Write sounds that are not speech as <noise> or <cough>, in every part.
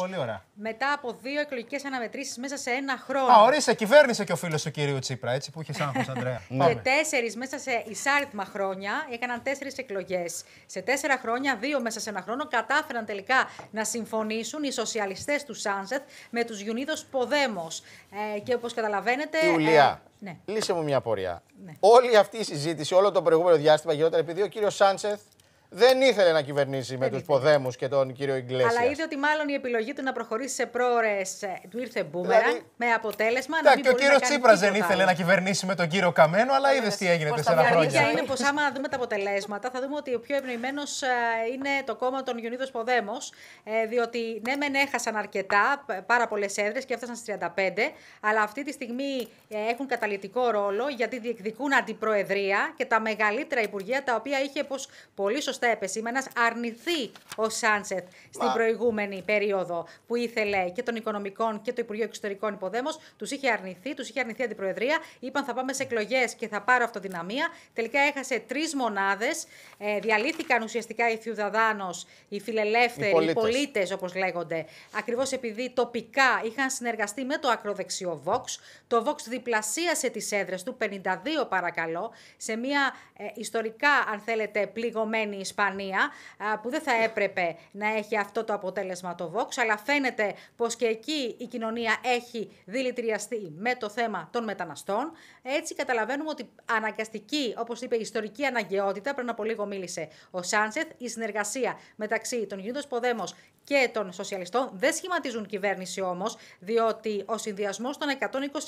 Πολύ ωραία. Μετά από δύο εκλογικές αναμετρήσεις μέσα σε ένα χρόνο. Α, ορίστε, κυβέρνησε και ο φίλος του κυρίου Τσίπρα, έτσι που είχε άγχο, Αντρέα. και <laughs> τέσσερις μέσα σε ισάριθμα χρόνια. Έκαναν τέσσερις εκλογές. Σε τέσσερα χρόνια, δύο μέσα σε ένα χρόνο, κατάφεραν τελικά να συμφωνήσουν οι σοσιαλιστές του Σάνσεθ με τους Γιουνίδο Ποδέμο. Ε, και όπως καταλαβαίνετε. Ε, Ιουλία. Ε, ναι. Λύσε μου μια πορεία. Ναι. Όλη αυτή η συζήτηση, όλο το προηγούμενο διάστημα γινόταν επειδή ο κύριος Σάνσεθ δεν ήθελε να κυβερνήσει με του Ποδέμους και τον κύριο Ιγκλέσιας. Αλλά είδε ότι μάλλον η επιλογή του να προχωρήσει σε πρόορε ε, του ήρθε μπούμερα δηλαδή... με αποτέλεσμα να Ναι, και ο κύριο Τσίπρα δεν ήθελε να κυβερνήσει με τον κύριο Καμένο, αλλά είδες τι έγινε τέσσερα χρόνια. Η αλήθεια είναι πως άμα δούμε τα αποτελέσματα, θα δούμε ότι ο πιο ευνοημένος ε, είναι το κόμμα των Γιονίδος Ποδέμος. Ε, διότι ναι, μεν έχασαν αρκετά, πάρα πολλές έδρες και έφτασαν στις 35, αλλά αυτή τη στιγμή έχουν καταλητικό ρόλο γιατί διεκδικούν αντιπροεδρία και τα μεγαλύτερα υπουργεία τα οποία είχε, πως πολύ σωστά σωστά ένα αρνηθεί ο Σάνσεθ στην προηγούμενη περίοδο που ήθελε και των Οικονομικών και το Υπουργείο Εξωτερικών Υποδέμο. Τους είχε αρνηθεί, τους είχε αρνηθεί αντιπροεδρία. Είπαν θα πάμε σε εκλογές και θα πάρω αυτοδυναμία. Τελικά έχασε τρεις μονάδες. Ε, διαλύθηκαν ουσιαστικά οι Φιουδαδάνο, οι φιλελεύθεροι, οι πολίτε όπως λέγονται. Ακριβώς επειδή τοπικά είχαν συνεργαστεί με το ακροδεξιό Vox. Το Vox διπλασίασε τις έδρες του, 52 παρακαλώ, σε μια ε, ιστορικά, αν θέλετε, πληγωμένη Ισπανία, που δεν θα έπρεπε να έχει αυτό το αποτέλεσμα το Vox, αλλά φαίνεται πως και εκεί η κοινωνία έχει δηλητηριαστεί με το θέμα των μεταναστών. Έτσι καταλαβαίνουμε ότι αναγκαστική, όπως είπε, ιστορική αναγκαιότητα, πριν από λίγο μίλησε ο Σάνσεθ η συνεργασία μεταξύ των Γιούντος Ποδέμος και των σοσιαλιστών δεν σχηματίζουν κυβέρνηση όμως, διότι ο συνδυασμός των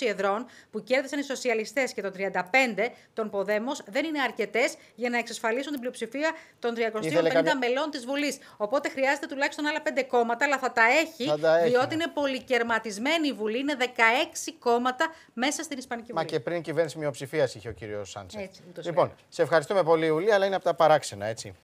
120 εδρών που κέρδισαν οι σοσιαλιστές και των 35 των Ποδέμος δεν είναι αρκετές για να εξασφαλίσουν την πλειοψηφία των των 350 μελών της Βουλής. Οπότε χρειάζεται τουλάχιστον άλλα πέντε, κόμματα, αλλά θα τα έχει, διότι ναι. είναι πολυκερματισμένη η Βουλή. Είναι 16 κόμματα μέσα στην Ισπανική Βουλή. Μα και πριν κυβέρνηση μειοψηφίας είχε ο κύριος Σάντσε. Λοιπόν, σε ευχαριστούμε πολύ, Ιουλία, αλλά είναι από τα παράξενα, έτσι.